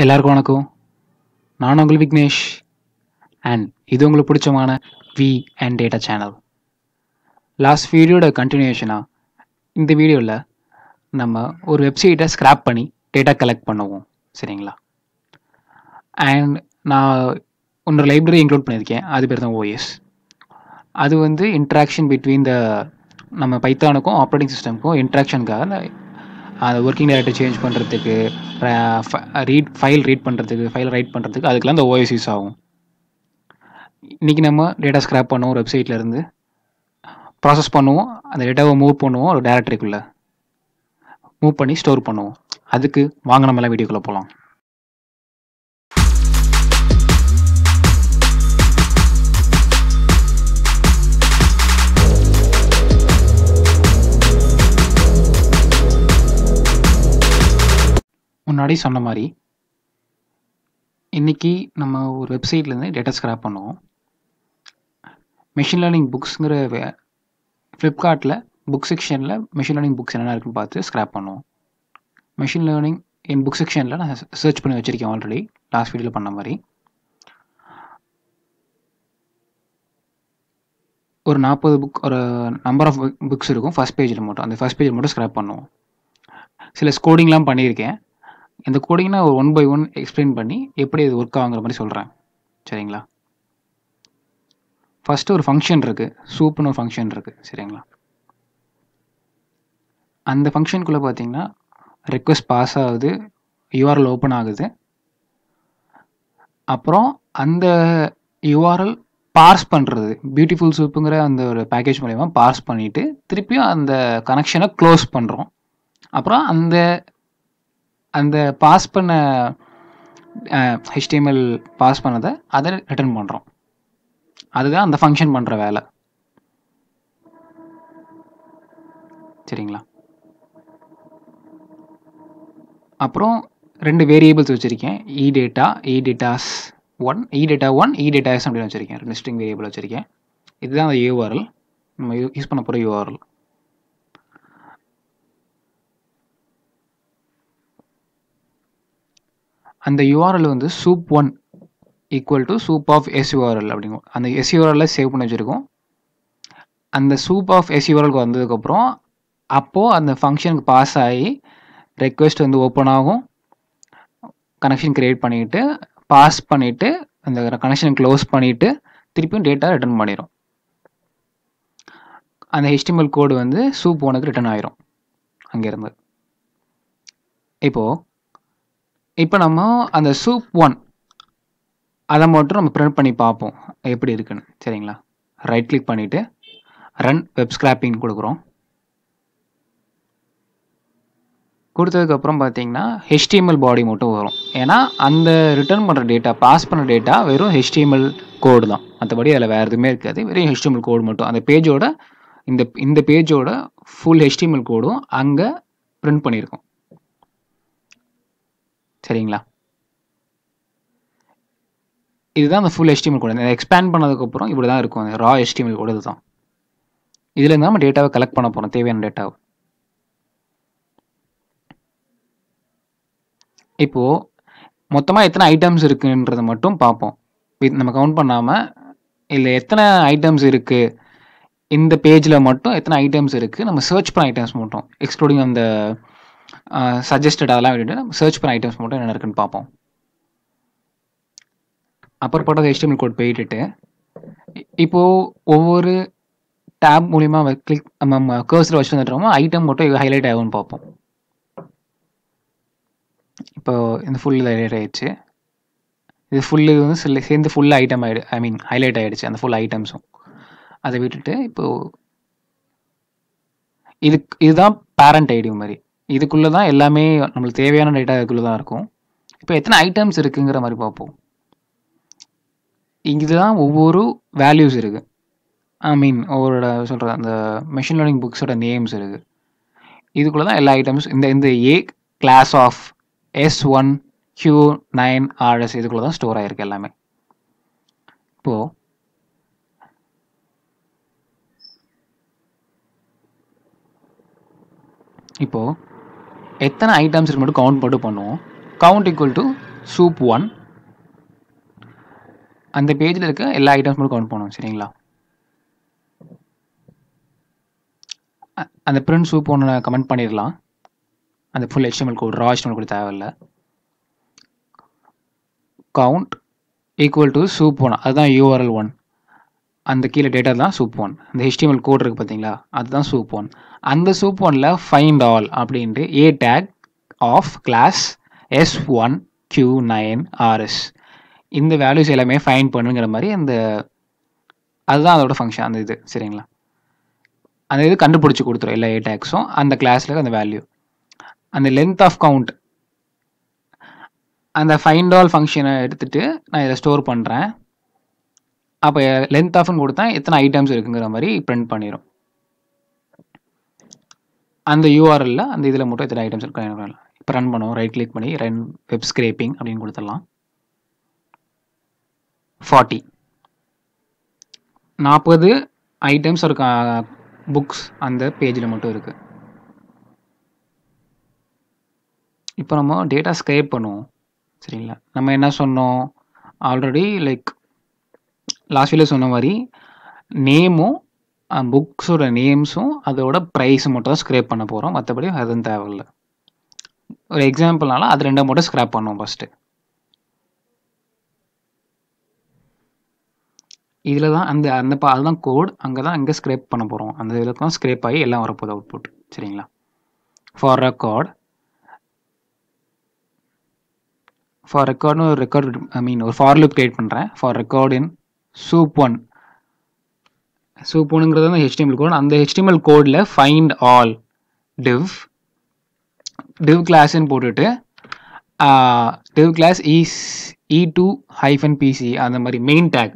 எல்லாருக்கும் வணக்கம் நான் உங்கள் விக்னேஷ் அண்ட் இது உங்களுக்கு பிடிச்சமான V and data channel last வீடியோட கண்டினியூஷனாக இந்த வீடியோவில் நம்ம ஒரு வெப்சைட்டை ஸ்க்ராப் பண்ணி டேட்டா கலெக்ட் பண்ணுவோம் சரிங்களா அண்ட் நான் ஒன்று லைப்ரரி இன்க்ளூட் பண்ணியிருக்கேன் அது பேர் தான் ஓஎஸ் அது வந்து இன்ட்ராக்ஷன் பிட்வீன் த நம்ம பைத்தானுக்கும் ஆப்ரேட்டிங் சிஸ்டம்க்கும் இன்ட்ராக்ஷனுக்காக அது ஒர்க்கிங் டேரக்டர் சேஞ்ச் பண்ணுறதுக்கு ரீட் ஃபைல் ரீட் பண்ணுறதுக்கு ஃபைல் ரைட் பண்ணுறதுக்கு அதுக்கெல்லாம் இந்த ஓஎஸ் யூஸ் ஆகும் இன்றைக்கி நம்ம டேட்டா ஸ்க்ராப் பண்ணுவோம் வெப்சைட்லேருந்து ப்ராசஸ் பண்ணுவோம் அந்த டேட்டாவை மூவ் பண்ணுவோம் ஒரு டேரக்டரிக்குள்ளே மூவ் பண்ணி ஸ்டோர் பண்ணுவோம் அதுக்கு வாங்க நம்மளாம் வீடியோக்குள்ளே போகலாம் முன்னாடி சொன்ன மாதிரி இன்றைக்கி நம்ம ஒரு வெப்சைட்லேருந்து டேட்டா ஸ்க்ராப் பண்ணுவோம் மிஷின் லேர்னிங் புக்ஸுங்கிற ஃப்ளிப்கார்ட்டில் புக் செக்ஷனில் மிஷின் லேர்னிங் புக்ஸ் என்னென்ன இருக்குன்னு பார்த்து ஸ்க்ராப் பண்ணுவோம் மிஷின் லேர்னிங் என் புக் செக்ஷனில் நான் சர்ச் பண்ணி வச்சுருக்கேன் ஆல்ரெடி லாஸ்ட் வீடியோவில் பண்ண மாதிரி ஒரு நாற்பது புக் ஒரு நம்பர் ஆஃப் புக்ஸ் இருக்கும் ஃபஸ்ட் பேஜில் மட்டும் அந்த ஃபஸ்ட் பேஜில் மட்டும் ஸ்க்ராப் பண்ணுவோம் சில ஸ்கோடிங்லாம் பண்ணியிருக்கேன் இந்த கோடிங் நான் ஒன் பை ஒன் எக்ஸ்பிளைன் பண்ணி எப்படி அது ஒர்க் ஆகுங்கிற மாதிரி சொல்கிறேன் சரிங்களா ஃபஸ்ட்டு ஒரு ஃபங்க்ஷன் இருக்குது சூப்புன்னு ஒரு ஃபங்க்ஷன் இருக்குது சரிங்களா அந்த ஃபங்க்ஷனுக்குள்ளே பார்த்தீங்கன்னா ரெக்வஸ்ட் பாஸ் ஆகுது யூஆர்எல் ஓப்பன் ஆகுது அப்புறம் அந்த யூஆர்எல் பார்ஸ் பண்ணுறது பியூட்டிஃபுல் சூப்புங்கிற அந்த ஒரு பேக்கேஜ் மூலயமா பார்ஸ் பண்ணிவிட்டு திருப்பியும் அந்த கனெக்ஷனை க்ளோஸ் பண்ணுறோம் அப்புறம் அந்த அந்த பாஸ் பண்ண ஹெச்டிஎம்எல் பாஸ் பண்ணதை அதை ரிட்டர்ன் பண்ணுறோம் அதுதான் அந்த ஃபங்க்ஷன் பண்ணுற வேலை சரிங்களா அப்புறம் ரெண்டு வேரியபிள்ஸ் வச்சுருக்கேன் E data E datas one E data one E datas அப்படின்னு வச்சுருக்கேன் ரெண்டு ஸ்ட்ரிங் வேரியபிள் வச்சுருக்கேன் இதுதான் அந்த யூஆர்எல் நம்ம யூஸ் பண்ண போகிற யூஆர்எல் அந்த யூஆர்எல் வந்து soup one equal to soup of SURL அப்படிங்கும் அந்த எஸ்யூஆர்எல் சேவ் பண்ணி வச்சுருக்கோம் அந்த சூப் ஆஃப் எஸ்யூஆர்எலுக்கு வந்ததுக்கப்புறம் அப்போது அந்த ஃபங்க்ஷனுக்கு பாஸ் ஆகி ரெக்வெஸ்ட் வந்து ஓப்பன் ஆகும் கனெக்ஷன் க்ரியேட் பண்ணிவிட்டு பாஸ் பண்ணிவிட்டு அந்த கனெக்ஷன் க்ளோஸ் பண்ணிவிட்டு திருப்பியும் டேட்டா ரிட்டர்ன் பண்ணிடும் அந்த ஹெச்டிஎம்எல் கோடு வந்து சூப் ஒனுக்கு ரிட்டர்ன் ஆயிரும் அங்கேருந்து இப்போது இப்போ நம்ம அந்த சூப் ஒன் அதை மட்டும் நம்ம பிரிண்ட் பண்ணி பார்ப்போம் எப்படி இருக்குன்னு சரிங்களா ரைட் கிளிக் பண்ணிவிட்டு ரன் வெப் ஸ்க்ராப்பிங் கொடுக்குறோம் கொடுத்ததுக்கப்புறம் பார்த்தீங்கன்னா ஹெச்டிஎம்எல் பாடி மட்டும் வரும் ஏன்னா அந்த ரிட்டர்ன் பண்ணுற டேட்டா பாஸ் பண்ணுற டேட்டா வெறும் ஹெச்டிஎம்எல் கோடு தான் மற்றபடி அதில் வேறு எதுவுமே இருக்காது வெறும் ஹெச்டிஎம்எல் கோடு மட்டும் அந்த பேஜோட இந்த இந்த பேஜோட ஃபுல் ஹெச்டிஎம்எல் கோடும் அங்கே பிரிண்ட் பண்ணியிருக்கோம் சரிங்களா இதுதான் அந்த ஃபுல் எஸ்டிமல் கூட இந்த எக்ஸ்பேண்ட் பண்ணதுக்கப்புறம் இப்படி தான் இருக்கும் அந்த ரா எஸ்டிஎம்எல் தான் இதுதான் இருந்தால் நம்ம டேட்டாவை கலெக்ட் பண்ண போகிறோம் தேவையான டேட்டாவை இப்போது மொத்தமாக எத்தனை ஐட்டம்ஸ் இருக்குன்றதை மட்டும் பார்ப்போம் நம்ம கவுண்ட் பண்ணாமல் இல்லை எத்தனை ஐட்டம்ஸ் இருக்குது இந்த பேஜில் மட்டும் எத்தனை ஐட்டம்ஸ் இருக்குது நம்ம சர்ச் பண்ண ஐட்டம்ஸ் மட்டும் எக்ஸ்க்ளூடிங் அந்த சஜஸ்டட் அதெல்லாம் விட்டுட்டு நம்ம சர்ச் பண்ண ஐட்டம்ஸ் மட்டும் என்ன இருக்குன்னு பார்ப்போம் upper part of HTML code போயிட்டு இப்போது ஒவ்வொரு டேப் மூலிமா கிளிக் நம்ம கேர்ஸில் வச்சு வந்துட்டுருவோம் ஐட்டம் மட்டும் ஹைலைட் ஆகும்னு பார்ப்போம் இப்போ இந்த ஃபுல் ஹைலைட் ஆகிடுச்சு இது ஃபுல் இது வந்து சில சேர்ந்து ஃபுல் ஐட்டம் ஆகிடு ஐ மீன் ஹைலைட் ஆகிடுச்சு அந்த ஃபுல் ஐட்டம்ஸும் அதை விட்டுட்டு இப்போது இதுக்கு இதுதான் பேரண்ட் ஐடி மாதிரி இதுக்குள்ளே தான் எல்லாமே நம்மளுக்கு தேவையான டேட்டா இதுக்குள்ளே தான் இருக்கும் இப்போ எத்தனை ஐட்டம்ஸ் இருக்குங்கிற மாதிரி பார்ப்போம் இங்கே தான் ஒவ்வொரு வேல்யூஸ் இருக்குது ஐ மீன் ஒவ்வொரு சொல்கிற அந்த மெஷின் லேர்னிங் புக்ஸோட நேம்ஸ் இருக்குது இதுக்குள்ளே தான் எல்லா ஐட்டம்ஸ் இந்த இந்த A class of S one Q nine RS இதுக்குள்ளே தான் ஸ்டோர் ஆகிருக்கு எல்லாமே இப்போது இப்போது எத்தனை ஐட்டம்ஸ் இருக்கு மட்டும் கவுண்ட் மட்டும் பண்ணுவோம் count equal to soup one அந்த பேஜில் இருக்க எல்லா ஐட்டம்ஸ் மட்டும் கவுண்ட் பண்ணுவோம் சரிங்களா அந்த பிரிண்ட் சூப் ஒன்று கமெண்ட் பண்ணிடலாம் அந்த ஃபுல் ஹெச்எம்எல் கோட் ராஜ் நம்மளுக்கு கூட தேவையில்லை count equal to soup one அதுதான் யூஆர்எல் ஒன் அந்த கீழே டேட்டா தான் சூப் ஒன் அந்த ஹெச்டிஎம்எல் கோட் இருக்குது பார்த்தீங்களா அதுதான் சூப் ஒன் அந்த சூப் ஒன்ல ஃபைண்ட் ஆல் அப்படின்ட்டு A tag of class S one Q nine RS இந்த வேல்யூஸ் எல்லாமே ஃபைண்ட் பண்ணுங்கிற மாதிரி அந்த அதுதான் அதோட ஃபங்க்ஷன் அந்த இது சரிங்களா அந்த இது கண்டுபிடிச்சி கொடுத்துரும் எல்லா ஏ டேக்ஸும் அந்த கிளாஸில் அந்த வேல்யூ அந்த லென்த் ஆஃப் கவுண்ட் அந்த ஃபைண்ட் ஆல் ஃபங்க்ஷனை எடுத்துகிட்டு நான் இதை ஸ்டோர் பண்ணுறேன் அப்போ லென்த் ஆஃப்னு கொடுத்தா எத்தனை ஐட்டம்ஸ் இருக்குங்கிற மாதிரி பிரிண்ட் பண்ணிடும் அந்த யூஆர்எல்ல அந்த இதில் மட்டும் எத்தனை ஐட்டம்ஸ் இருக்கும் இப்போ ரன் பண்ணுவோம் ரைட் கிளிக் பண்ணி ரன் வெப் ஸ்க்ரேப்பிங் அப்படின்னு கொடுத்துடலாம் ஃபார்ட்டி நாற்பது ஐட்டம்ஸ் இருக்க புக்ஸ் அந்த பேஜில் மட்டும் இருக்குது இப்போ நம்ம டேட்டா ஸ்க்ரேப் பண்ணுவோம் சரிங்களா நம்ம என்ன சொன்னோம் ஆல்ரெடி லைக் லாஸ்ட் வீடியோ சொன்ன மாதிரி நேமும் புக்ஸோட நேம்ஸும் அதோட ப்ரைஸும் மட்டும் தான் ஸ்க்ரேப் பண்ண போகிறோம் மற்றபடி அதுவும் தேவையில்ல ஒரு எக்ஸாம்பிள்னால அது ரெண்டை மட்டும் ஸ்க்ராப் பண்ணுவோம் ஃபஸ்ட்டு இதில் தான் அந்த அந்த பா அதுதான் கோட் அங்கே தான் அங்கே ஸ்க்ரேப் பண்ண போகிறோம் அந்த இதில் தான் ஸ்க்ரேப் ஆகி எல்லாம் வரப்போகுது புட் சரிங்களா ஃபார் ரெக்கார்ட் ஃபார் ரெக்கார்டுன்னு ஒரு ரெக்கார்டு ஐ மீன் ஒரு ஃபார் லுப் க்ரியேட் பண்ணுறேன் for record in soup one so சூப்போனுங்கிறது தான் ஹெச்டிஎம்எல் கோட் அந்த ஹெச்டிஎம்எல் கோடில் ஃபைண்ட் ஆல் டிவ் டிவ் கிளாஸ்ன்னு போட்டுட்டு div class is E two hyphen PC அந்த மாதிரி மெயின் டேக்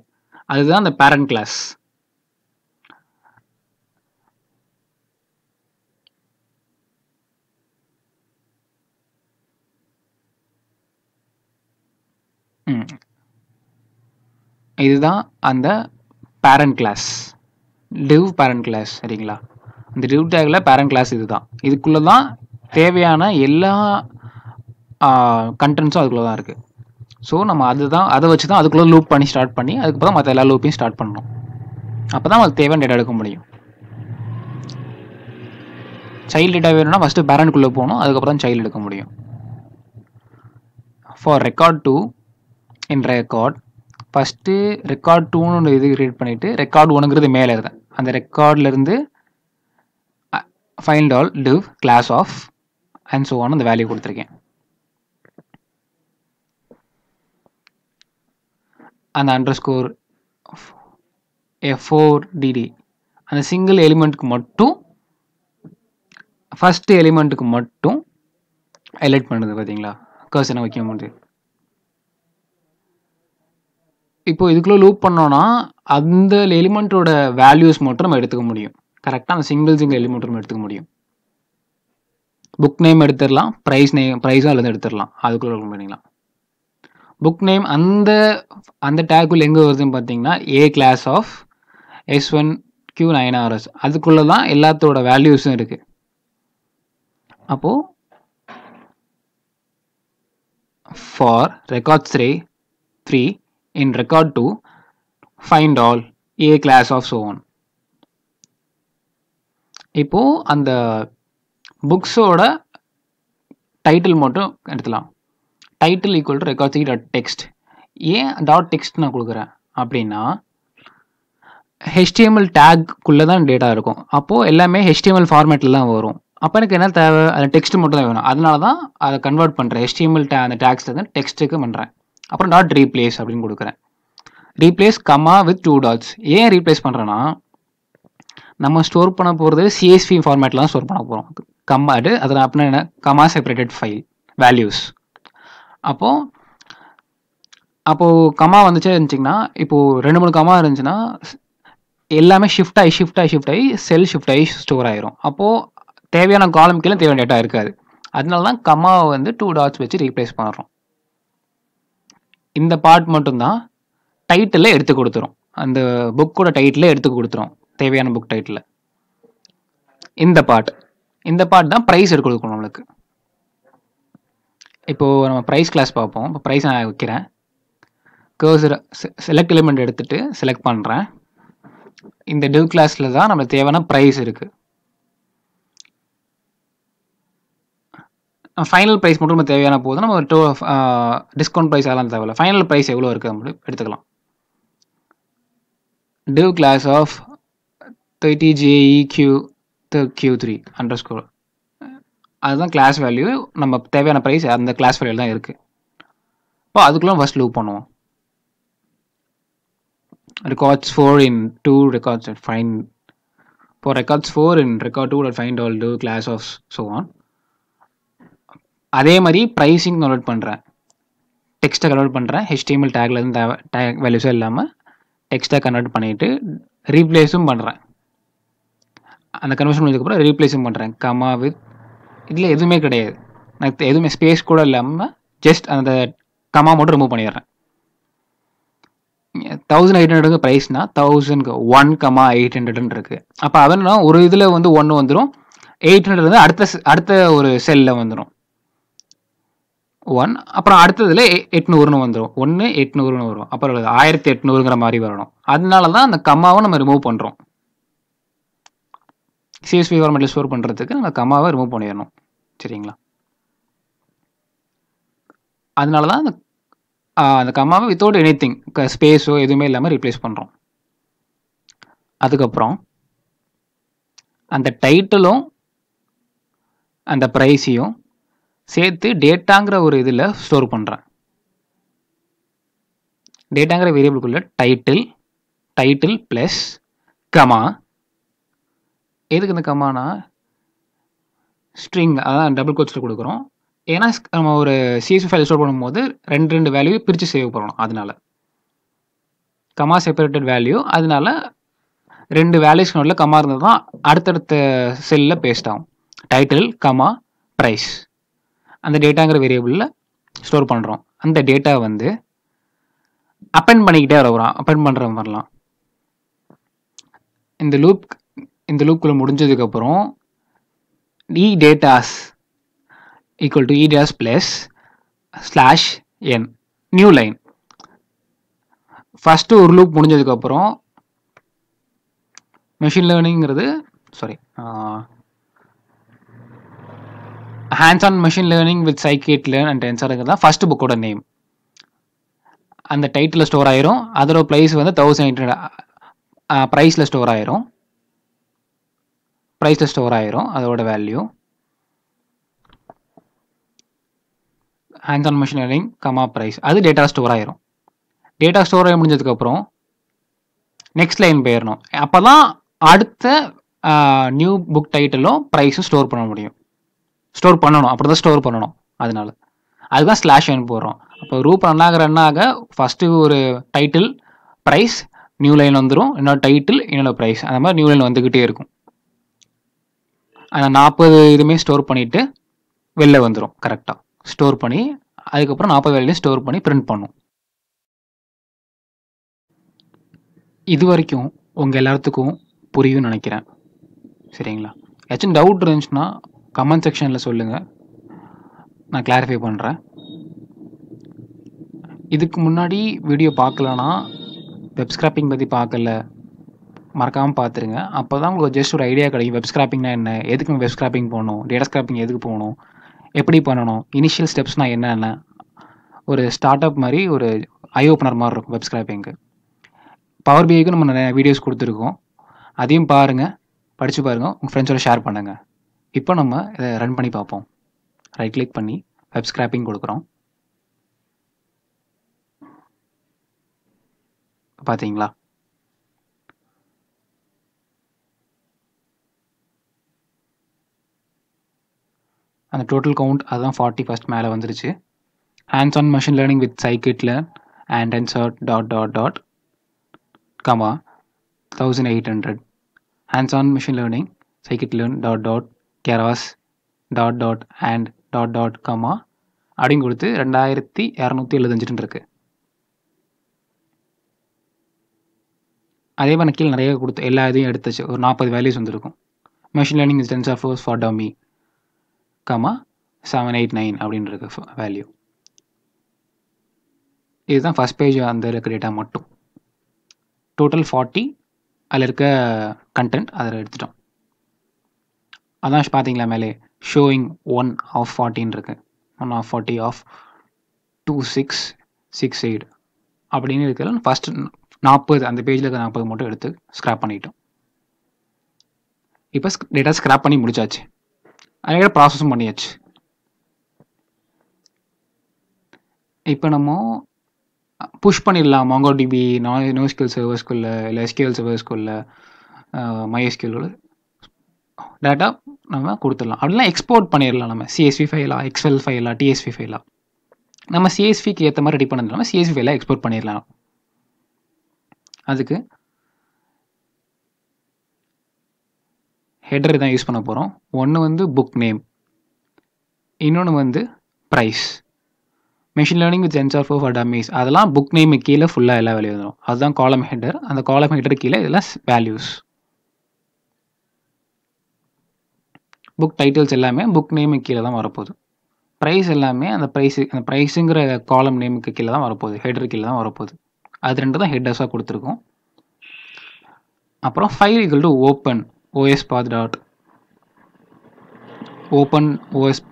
அதுதான் அந்த பேரண்ட் கிளாஸ் இதுதான் அந்த parent class div parent class சரிங்களா இந்த டிவ் டேக்கில் பேரண்ட் கிளாஸ் இது தான் இதுக்குள்ளே தான் தேவையான எல்லா கண்டென்ட்ஸும் அதுக்குள்ளே தான் இருக்குது ஸோ நம்ம அதுதான் அதை வச்சு தான் அதுக்குள்ளே லூப் பண்ணி ஸ்டார்ட் பண்ணி அதுக்கப்புறம் மற்ற எல்லா லூப்பையும் ஸ்டார்ட் பண்ணணும் அப்போ தான் நமக்கு தேவையான டேட்டா எடுக்க முடியும் சைல்டு டேட்டா வேணும்னா ஃபஸ்ட்டு பேரண்ட்குள்ளே போகணும் அதுக்கப்புறம் தான் சைல்டு எடுக்க முடியும் for record two in record first record டூன்னு இது கிரியேட் பண்ணிவிட்டு ரெக்கார்ட் ஒன்றுங்கிறது மேலே இருந்தேன் அந்த ரெக்கார்ட்லேருந்து find all div class of and so on அந்த வேல்யூ கொடுத்துருக்கேன் அந்த underscore A four DD அந்த சிங்கிள் எலிமெண்ட்டுக்கு மட்டும் ஃபஸ்ட்டு எலிமெண்ட்டுக்கு மட்டும் ஹைலைட் பண்ணுது பார்த்தீங்களா கர்சனை வைக்க முடியுது இப்போ இதுக்குள்ளே லூப் பண்ணோன்னா அந்த எலிமெண்ட்டோட வேல்யூஸ் மட்டும் நம்ம எடுத்துக்க முடியும் கரெக்டாக அந்த சிங்கிள் சிங்கிள் எலிமெண்ட் நம்ம எடுத்துக்க முடியும் புக் நேம் எடுத்துடலாம் ப்ரைஸ் நேம் ப்ரைஸும் அதுலேருந்து எடுத்துடலாம் அதுக்குள்ளே பண்ணிக்கலாம் புக் நேம் அந்த அந்த டேக்குள்ள எங்கே வருதுன்னு பார்த்தீங்கன்னா A class of S one Q nine RS அதுக்குள்ளே தான் எல்லாத்தோட வேல்யூஸும் இருக்குது அப்போது for records three three in record to find all a class of so on இப்போ அந்த புக்ஸோட டைட்டில் மட்டும் எடுத்துலாம் title equal to record C dot text ஏன் டாட் டெக்ஸ்ட் நான் கொடுக்குறேன் அப்படின்னா ஹெச்டிஎம்எல் டேக்குள்ளே தான் டேட்டா இருக்கும் அப்போது எல்லாமே ஹெச்டிஎம்எல் ஃபார்மேட்டில் தான் வரும் அப்போ எனக்கு என்ன தேவை அந்த டெக்ஸ்ட் மட்டும் தான் வேணும் அதனால தான் அதை கன்வெர்ட் பண்ணுறேன் ஹெச்டிஎம்எல் டே அந்த டேக்ஸ்ட்டு டேக்ஸ்லேருந்து டெக்ஸ்ட்டுக்கு பண்ணுறேன் அப்புறம் டாட் ரீப்ளேஸ் அப்படின்னு கொடுக்குறேன் replace comma with two dots ஏன் ரீப்ளேஸ் பண்ணுறேன்னா நம்ம ஸ்டோர் பண்ண போகிறது சிஎஸ்பி ஃபார்மேட்டில் தான் ஸ்டோர் பண்ண போகிறோம் கம்மாடு அதில் அப்படின்னா என்ன கமா செப்பரேட்டட் ஃபைல் வேல்யூஸ் அப்போது அப்போது கமா வந்துச்சு இருந்துச்சிங்கன்னா இப்போது ரெண்டு மூணு கமா இருந்துச்சுன்னா எல்லாமே ஷிஃப்ட் ஆகி ஷிஃப்ட் ஆகி ஷிஃப்ட் ஆகி செல் ஷிஃப்ட் ஆகி ஸ்டோர் ஆயிரும் அப்போது தேவையான காலம் கீழே தேவையான டேட்டா இருக்காது அதனால தான் கம்மாவை வந்து டூ டாட்ஸ் வச்சு ரீப்ளேஸ் பண்ணுறோம் இந்த பார்ட் மட்டும்தான் டைட்டில் எடுத்து கொடுத்துரும் அந்த புக்கோட டைட்டில் எடுத்து கொடுத்துரும் தேவையான புக் டைட்டில் இந்த பார்ட் இந்த பார்ட் தான் ப்ரைஸ் எடுத்து கொடுக்கணும் நம்மளுக்கு இப்போது நம்ம ப்ரைஸ் கிளாஸ் பார்ப்போம் இப்போ ப்ரைஸ் நான் வைக்கிறேன் கேர்சர் செலக்ட் எலிமெண்ட் எடுத்துகிட்டு செலக்ட் பண்ணுறேன் இந்த டிவ் கிளாஸில் தான் நம்மளுக்கு தேவையான ப்ரைஸ் இருக்குது ஃபைனல் ப்ரைஸ் மட்டும் நம்ம தேவையான போது நம்ம டூ டிஸ்கவுண்ட் ப்ரைஸ் அதெல்லாம் தேவையில்ல ஃபைனல் ப்ரைஸ் எவ்வளோ இருக்குது நம்ம எடுத்துக்கலாம் to class of thirty J E Q Q three underscore அதுதான் கிளாஸ் வேல்யூ நம்ம தேவையான ப்ரைஸ் அந்த கிளாஸ் வேல்யூ தான் இருக்குது இப்போ அதுக்குள்ளே ஃபஸ்ட் லூப் பண்ணுவோம் records for in to records fine இப்போ records for in record to at find all to class of so on அதே மாதிரி ப்ரைஸிங் கன்வெர்ட் பண்ணுறேன் டெக்ஸ்ட்டை கன்வெர்ட் பண்ணுறேன் ஹெச்டிஎம்எல் டேக்லேருந்து தேவை டேக் வேல்யூஸும் இல்லாமல் டெக்ஸ்ட்டை கன்வெர்ட் பண்ணிவிட்டு ரீப்ளேஸும் பண்ணுறேன் அந்த கன்வெர்ஷன் முடிஞ்சதுக்கப்புறம் ரீப்ளேஸும் பண்ணுறேன் கமா வித் இதில் எதுவுமே கிடையாது நான் எதுவுமே ஸ்பேஸ் கூட இல்லாமல் ஜஸ்ட் அந்த கமா மட்டும் ரிமூவ் பண்ணிடுறேன் தௌசண்ட் எயிட் ஹண்ட்ரடுக்கு ப்ரைஸ்னால் தௌசண்ட்க்கு ஒன் கமா எயிட் ஹண்ட்ரட்னு இருக்குது அப்போ அதனால் ஒரு இதில் வந்து ஒன்று வந்துடும் எயிட் ஹண்ட்ரட் வந்து அடுத்த அடுத்த ஒரு செல்லில் வந்துடும் ஒன் அப்புறம் அடுத்ததுல எட்நூறுன்னு வந்துடும் ஒன்று எட்நூறுன்னு வரும் அப்புறம் ஆயிரத்தி எட்நூறுங்கிற மாதிரி வரணும் அதனால தான் அந்த கம்மாவை நம்ம ரிமூவ் பண்ணுறோம் சிஎஸ்பி ஃபார்மெட்டில் ஸ்டோர் பண்ணுறதுக்கு நம்ம கம்மாவை ரிமூவ் பண்ணிடணும் சரிங்களா அதனால தான் அந்த அந்த கம்மாவை வித்தவுட் எனி திங் ஸ்பேஸோ எதுவுமே இல்லாமல் ரீப்ளேஸ் பண்ணுறோம் அதுக்கப்புறம் அந்த டைட்டிலும் அந்த ப்ரைஸையும் சேர்த்து டேட்டாங்கிற ஒரு இதில் ஸ்டோர் பண்ணுறேன் டேட்டாங்கிற வேரியபிளுக்குள்ள டைட்டில் டைட்டில் ப்ளஸ் கமா எதுக்கு இந்த கமானா ஸ்ட்ரிங் அதான் டபுள் கோச்சில் கொடுக்குறோம் ஏன்னா நம்ம ஒரு சிஎஸ்சி ஃபைல் ஸ்டோர் பண்ணும்போது ரெண்டு ரெண்டு வேல்யூ பிரித்து சேவ் பண்ணணும் அதனால கமா செப்பரேட்டட் வேல்யூ அதனால ரெண்டு வேல்யூஸ் நோட்டில் கமா இருந்தது தான் அடுத்தடுத்த செல்லில் பேஸ்ட் ஆகும் டைட்டில் கமா ப்ரைஸ் அந்த டேட்டாங்கிற வேரியபிளில் ஸ்டோர் பண்ணுறோம் அந்த டேட்டா வந்து அப்பெண்ட் பண்ணிக்கிட்டே வரவுறோம் அப்பெண்ட் பண்ணுற மாதிரிலாம் இந்த லூப் இந்த லூப்பில் முடிஞ்சதுக்கப்புறம் இ டேட்டாஸ் ஈக்குவல் டு இ days plus slash N new line first ஒரு லூப் முடிஞ்சதுக்கப்புறம் மெஷின் லேர்னிங்கிறது sorry hands on machine learning with scikit learn and டென்சருங்கிறது தான் ஃபர்ஸ்ட் புக்கோட நேம் அந்த டைட்டில் ஸ்டோர் ஆயிரும் அதோட ப்ரைஸ் வந்து தௌசண்ட் எயிட் ஹண்ட்ரட் ப்ரைஸில் ஸ்டோர் ஆயிரும் ப்ரைஸில் ஸ்டோர் ஆயிரும் அதோட value hands on machine learning comma price அது டேட்டா ஸ்டோர் ஆயிரும் டேட்டா ஸ்டோர் ஆகி முடிஞ்சதுக்கப்புறம் நெக்ஸ்ட் லைன் போயிடணும் அப்போ தான் அடுத்த நியூ புக் டைட்டிலும் ப்ரைஸும் ஸ்டோர் பண்ண முடியும் ஸ்டோர் பண்ணணும் அப்படி தான் ஸ்டோர் பண்ணணும் அதனால அதுதான் ஸ்லாஷ் லைன் போடுறோம் அப்போ ரூப் ரன்னாக ஃபஸ்ட்டு ஒரு டைட்டில் ப்ரைஸ் நியூ லைன் வந்துடும் இன்னொரு டைட்டில் இன்னொரு ப்ரைஸ் அந்த மாதிரி நியூ லைன் வந்துக்கிட்டே இருக்கும் ஆனால் நாற்பது இதுவுமே ஸ்டோர் பண்ணிவிட்டு வெளில வந்துடும் கரெக்டாக ஸ்டோர் பண்ணி அதுக்கப்புறம் நாற்பது வேலையும் ஸ்டோர் பண்ணி பிரிண்ட் பண்ணும் இது வரைக்கும் உங்கள் எல்லாத்துக்கும் புரியும் நினைக்கிறேன் சரிங்களா ஏதாச்சும் டவுட் இருந்துச்சுன்னா கமெண்ட் செக்ஷனில் சொல்லுங்கள் நான் கிளாரிஃபை பண்ணுறேன் இதுக்கு முன்னாடி வீடியோ பார்க்கலன்னா வெப்ஸ்கிராப்பிங் பற்றி பார்க்கல மறக்காமல் பார்த்துருங்க அப்போ தான் உங்களுக்கு ஜஸ்ட் ஒரு ஐடியா கிடைக்கும் வெப்ஸ்கிராப்பிங்னா என்ன எதுக்கு வெப் போகணும் டேட்டா ஸ்கிராப்பிங் எதுக்கு போகணும் எப்படி பண்ணணும் இனிஷியல் ஸ்டெப்ஸ்னால் என்னென்ன ஒரு ஸ்டார்ட் அப் மாதிரி ஒரு ஐ ஓப்பனர் மாதிரி இருக்கும் வெப்ஸ்கிராப்பிங்கு பவர் பிஐக்கு நம்ம நிறைய வீடியோஸ் கொடுத்துருக்கோம் அதையும் பாருங்கள் படித்து பாருங்கள் உங்கள் ஃப்ரெண்ட்ஸோட ஷேர் பண்ணுங்கள் இப்போ நம்ம இதை ரன் பண்ணி பார்ப்போம் ரைட் கிளிக் பண்ணி வெப் ஸ்கிராப்பிங் கொடுக்குறோம் பார்த்தீங்களா அந்த டோட்டல் கவுண்ட் அதுதான் ஃபார்ட்டி ஃபஸ்ட் மேலே வந்துருச்சு hands on machine learning with சைக்கிட்ல லேர்ன் அண்ட் அன்சர்ட் dot dot dot comma thousand eight hundred hands on machine learning scikit learn dot dot Keras dot dot and dot dot comma அப்படின்னு கொடுத்து ரெண்டாயிரத்தி இரநூத்தி எழுபத்தஞ்சுட்டு இருக்குது அதே மாதிரி கீழே நிறைய கொடுத்து எல்லா இதையும் எடுத்துச்சு ஒரு நாற்பது வேல்யூஸ் வந்துருக்கும் machine learning is tense of force for dummy comma seven eight nine அப்படின்னு இருக்கு வேல்யூ இதுதான் ஃபஸ்ட் பேஜ் அந்த இருக்க டேட்டா மட்டும் டோட்டல் ஃபார்ட்டி அதில் இருக்க கண்டென்ட் அதில் எடுத்துட்டோம் அதான் பார்த்தீங்களா மேலே ஷோயிங் ஒன் ஆஃப் ஃபார்ட்டின் இருக்கு one of forty of two six six eight அப்படின்னு இருக்கிற ஃபஸ்ட் நாற்பது அந்த பேஜில் இருக்கிற நாற்பது மட்டும் எடுத்து ஸ்க்ராப் பண்ணிட்டோம் இப்போ டேட்டா ஸ்க்ராப் பண்ணி முடிச்சாச்சு அதுக்கிட்ட ப்ராசஸும் பண்ணியாச்சு இப்போ நம்ம புஷ் பண்ணிடலாம் மாங்கோ டிபி நான் நோஸ்கில் சர்வர்ஸ்குள்ளே இல்லை எஸ்கியூஎல் சர்வர்ஸ்குள்ளே மைஎஸ்கியூல் டேட்டா நம்ம கொடுத்துடலாம் அப்படிலாம் எக்ஸ்போர்ட் பண்ணிடலாம் நம்ம சிஎஸ்வி ஃபைலாக எக்ஸ்எல் ஃபைலாக டிஎஸ்பி ஃபைலாக நம்ம சிஎஸ்பிக்கு ஏற்ற மாதிரி ரெடி பண்ணலாம் சிஎஸ்பி ஃபைலாக எக்ஸ்போர்ட் பண்ணிடலாம் அதுக்கு ஹெட்ரு தான் யூஸ் பண்ண போகிறோம் ஒன்று வந்து புக் நேம் இன்னொன்று வந்து price machine learning with sensor for for dummies அதெல்லாம் புக் நேமுக்கு கீழே ஃபுல்லாக எல்லா வேலையும் வந்துடும் அதுதான் காலம் ஹெட்டர் அந்த காலம் ஹெட்டர் கீழே இதெல்லாம் வேல்யூஸ் புக் டைட்டில்ஸ் எல்லாமே புக் நேமுக்கு கீழே தான் வரப்போகுது ப்ரைஸ் எல்லாமே அந்த ப்ரைஸ் அந்த ப்ரைஸுங்கிற காலம் நேமுக்கு கீழே தான் வரப்போகுது ஹெட்ரு கீழே தான் வரப்போகுது அது ரெண்டு தான் ஹெட்டர்ஸாக கொடுத்துருக்கோம் அப்புறம் file equal to open OS path dot open OS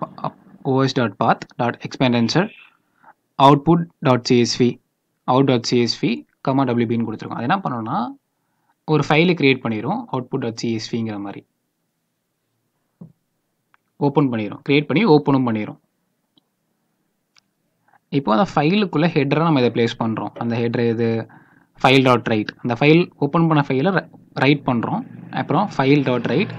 OS dot path dot expand user output dot CSV out dot CSV comma டபிள்யூபின்னு கொடுத்துருக்கோம் அது என்ன பண்ணோன்னா ஒரு ஃபைலை க்ரியேட் பண்ணிடும் அவுட்புட் டாட் சிஎஸ்விங்கிற மாதிரி ஓப்பன் பண்ணிடும் க்ரியேட் பண்ணி ஓப்பனும் பண்ணிடும் இப்போ அந்த ஃபைலுக்குள்ளே ஹெட்ரை நம்ம இதை ப்ளேஸ் பண்ணுறோம் அந்த ஹெட்ரு இது ஃபைல் டாட் ரைட் அந்த ஃபைல் ஓப்பன் பண்ண ஃபைலை ரைட் பண்ணுறோம் அப்புறம் ஃபைல் டாட் ரைட்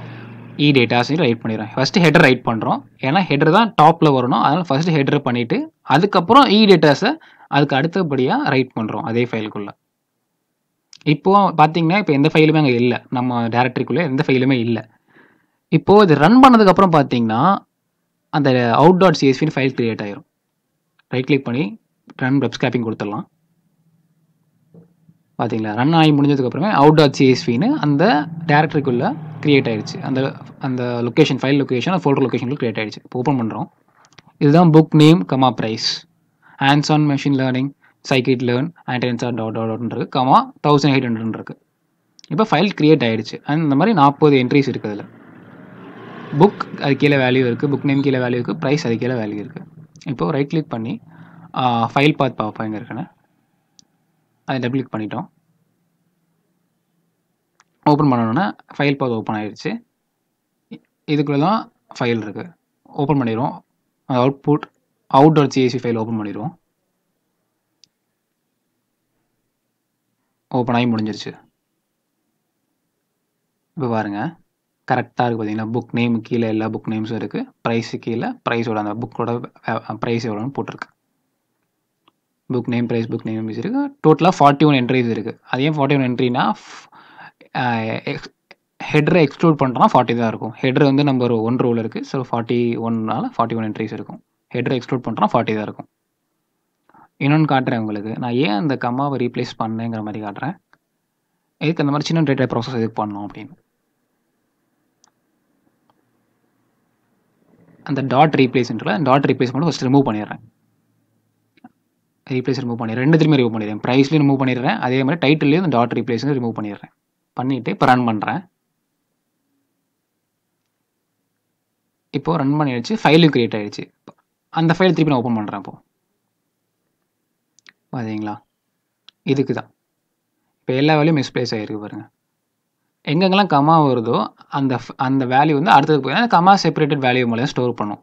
இ டேட்டாஸையும் ரைட் பண்ணிடுறோம் ஃபஸ்ட்டு ஹெட்ரு ரைட் பண்ணுறோம் ஏன்னா ஹெட்ரு தான் டாப்பில் வரணும் அதனால் ஃபஸ்ட்டு ஹெட்ரு பண்ணிவிட்டு அதுக்கப்புறம் இ டேட்டாஸை அதுக்கு அடுத்தபடியாக ரைட் பண்ணுறோம் அதே ஃபைலுக்குள்ளே இப்போது பார்த்தீங்கன்னா இப்போ எந்த ஃபைலுமே அங்கே இல்லை நம்ம டேரக்டரிக்குள்ளே எந்த ஃபைலுமே இல்லை இப்போது இது ரன் பண்ணதுக்கப்புறம் பார்த்தீங்கன்னா அந்த அவுட் டாட் சிஎஸ்பின்னு ஃபைல் க்ரியேட் ஆயிரும் ரைட் கிளிக் பண்ணி ரன் வெப் ஸ்கேப்பிங் கொடுத்துடலாம் பார்த்தீங்களா ரன் ஆகி முடிஞ்சதுக்கப்புறமே அவுட் டாட் சிஎஸ்பின்னு அந்த டேரக்டரிக்குள்ளே க்ரியேட் ஆயிடுச்சு அந்த அந்த லொக்கேஷன் ஃபைல் லொக்கேஷன் ஃபோல்டர் லொக்கேஷனுக்கு க்ரியேட் ஆயிடுச்சு இப்போ ஓப்பன் பண்ணுறோம் இதுதான் book name comma price hands on machine learning scikit learn and R dot dot டாட்னு இருக்குது கமா தௌசண்ட் எயிட் ஹண்ட்ரட்னு இருக்குது இப்போ ஃபைல் க்ரியேட் ஆகிடுச்சு அண்ட் இந்த மாதிரி நாற்பது என்ட்ரிஸ் இருக்குது அதில் புக் அது கீழே வேல்யூ இருக்குது புக் நேம் கீழே வேல்யூ இருக்குது ப்ரைஸ் அது கீழே வேல்யூ இருக்குது இப்போது ரைட் கிளிக் பண்ணி ஃபைல் பாத் பார்ப்போம் பாயிங்க இருக்குன்னு அதை டபுள் கிளிக் பண்ணிட்டோம் ஓப்பன் பண்ணணுன்னா ஃபைல் பாத் ஓப்பன் ஆகிடுச்சு இதுக்குள்ளே தான் ஃபைல் இருக்குது ஓப்பன் பண்ணிடுவோம் அந்த output out dot CSV file open பண்ணிடுவோம் ஓப்பன் ஆகி முடிஞ்சிருச்சு இப்போ பாருங்கள் கரெக்டாக இருக்குது பார்த்தீங்கன்னா புக் நேம் கீழே எல்லா புக் நேம்ஸும் இருக்குது ப்ரைஸு கீழே ப்ரைஸோட அந்த புக்கோட ப்ரைஸ் எவ்வளோன்னு போட்டிருக்கு book name price book name இருக்குது டோட்டலாக ஃபார்ட்டி ஒன் என்ட்ரிஸ் இருக்குது அதே ஃபார்ட்டி ஒன் என்ட்ரினா ஹெட்ரை எக்ஸ்க்ளூட் பண்ணுறோம் ஃபார்ட்டி தான் இருக்கும் ஹெட்ரு வந்து நம்ம ஒரு ஒன் ரோல் இருக்குது ஸோ ஃபார்ட்டி ஒன்னால் ஃபார்ட்டி ஒன் என்ட்ரிஸ் இருக்கும் ஹெட்ரை எக்ஸ்க்ளூட் பண்ணுறோம் ஃபார்ட்டி தான் இருக்கும் இன்னொன்று காட்டுறேன் உங்களுக்கு நான் ஏன் அந்த கம்மாவை ரீப்ளேஸ் பண்ணேங்கிற மாதிரி காட்டுறேன் இதுக்கு அந்த மாதிரி சின்ன டேட்டா ப்ராசஸ் எதுக்கு பண்ணோம் அப்படின்னு அந்த டாட் ரீப்ளேஸ் டாட் ரீப்ளேஸ் மட்டும் ஃபஸ்ட் ரிமூவ் பண்ணிடுறேன் ரீப்ளேஸ் ரிமூவ் பண்ணிடுறேன் ரெண்டுத்துலையுமே ரிமூவ் பண்ணிடுறேன் ப்ரைஸ்லையும் ரிமூவ் பண்ணிடுறேன் அதே மாதிரி டைட்டிலையும் அந்த டாட் ரீப்ளேஸ் ரிமூவ் பண்ணிடுறேன் பண்ணிட்டு இப்போ ரன் பண்ணுறேன் இப்போது ரன் பண்ணிடுச்சு ஃபைலும் க்ரியேட் ஆகிடுச்சு அந்த ஃபைல் திருப்பி நான் ஓப்பன் பண்ணுறேன் இப்போது பார்த்தீங்களா இதுக்கு தான் இப்போ எல்லா வேலையும் மிஸ்பிளேஸ் ஆகிருக்கு பாருங்கள் எங்கெங்கெல்லாம் கமா வருதோ அந்த அந்த வேல்யூ வந்து அடுத்தது போய் அந்த கமா செப்பரேட்டட் வேல்யூ மூலம் ஸ்டோர் பண்ணும்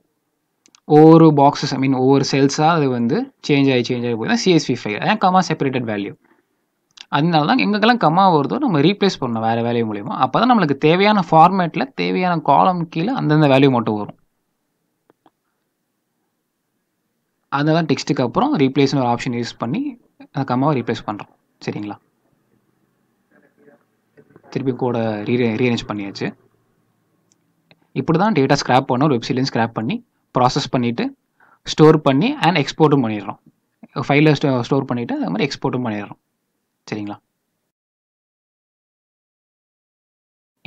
ஒவ்வொரு பாக்ஸஸ் ஐ மீன் ஒவ்வொரு செல்ஸாக அது வந்து சேஞ்ச் ஆகி சேஞ்ச் ஆகி போய்தான் சிஎஸ்பி ஃபைல் அதான் கமா செப்பரேட்டட் வேல்யூ அதனால தான் எங்கெல்லாம் கம்மா வருதோ நம்ம ரீப்ளேஸ் பண்ணணும் வேறு வேல்யூ மூலிமா அப்போ தான் நம்மளுக்கு தேவையான ஃபார்மேட்டில் தேவையான காலம் கீழே அந்தந்த வேல்யூ மட்டும் வரும் அதை தான் டெக்ஸ்ட்டுக்கு அப்புறம் ரீப்ளேஸ்னு ஒரு ஆப்ஷன் யூஸ் பண்ணி கம்மாவை ரீப்ளேஸ் பண்ணுறோம் சரிங்களா திருப்பி கோடை ரீ ரீஅரேஞ்ச் பண்ணியாச்சு இப்படி தான் டேட்டா ஸ்க்ராப் பண்ணோம் வெப்சைட்லேயும் ஸ்க்ராப் பண்ணி ப்ராசஸ் பண்ணிவிட்டு ஸ்டோர் பண்ணி அண்ட் எக்ஸ்போர்ட்டும் பண்ணிடுறோம் ஃபைலில் ஸ்டோ ஸ்டோர் பண்ணிவிட்டு அது மாதிரி எக்ஸ்போர்ட்டும் பண்ணிடுறோம் சரிங்களா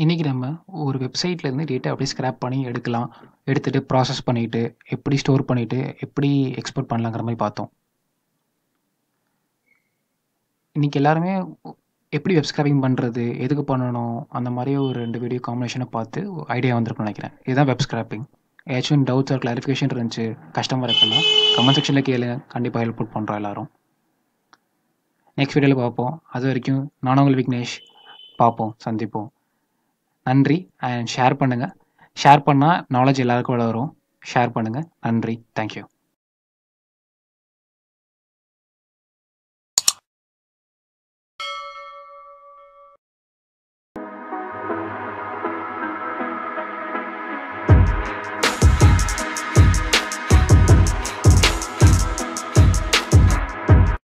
இன்றைக்கி நம்ம ஒரு வெப்சைட்லேருந்து டேட்டா அப்படியே ஸ்க்ராப் பண்ணி எடுக்கலாம் எடுத்துகிட்டு ப்ராசஸ் பண்ணிவிட்டு எப்படி ஸ்டோர் பண்ணிவிட்டு எப்படி எக்ஸ்போர்ட் பண்ணலாங்கிற மாதிரி பார்த்தோம் இன்றைக்கி எல்லாருமே எப்படி வெப்ஸ்கிரைபிங் பண்ணுறது எதுக்கு பண்ணணும் அந்த மாதிரி ஒரு ரெண்டு வீடியோ காம்பினேஷனை பார்த்து ஐடியா வந்திருக்கும்னு நினைக்கிறேன் இதுதான் வெப் ஏதாச்சும் டவுட்ஸ் ஆர் கிளாரிஃபிகேஷன் இருந்துச்சு கஷ்டமாக இருக்கலாம் கமெண்ட் செக்ஷனில் கேளு கண்டிப்பாக ஹெல்ப் அவுட் பண்ணுறோம் எல்லோரும் நெக்ஸ்ட் வீடியோவில் பார்ப்போம் அது வரைக்கும் நானும் உங்கள் விக்னேஷ் பார்ப்போம் சந்திப்போம் நன்றி அண்ட் ஷேர் பண்ணுங்கள் ஷேர் பண்ணால் நாலேஜ் எல்லாருக்கும் வரும் ஷேர் பண்ணுங்கள் நன்றி தேங்க்யூ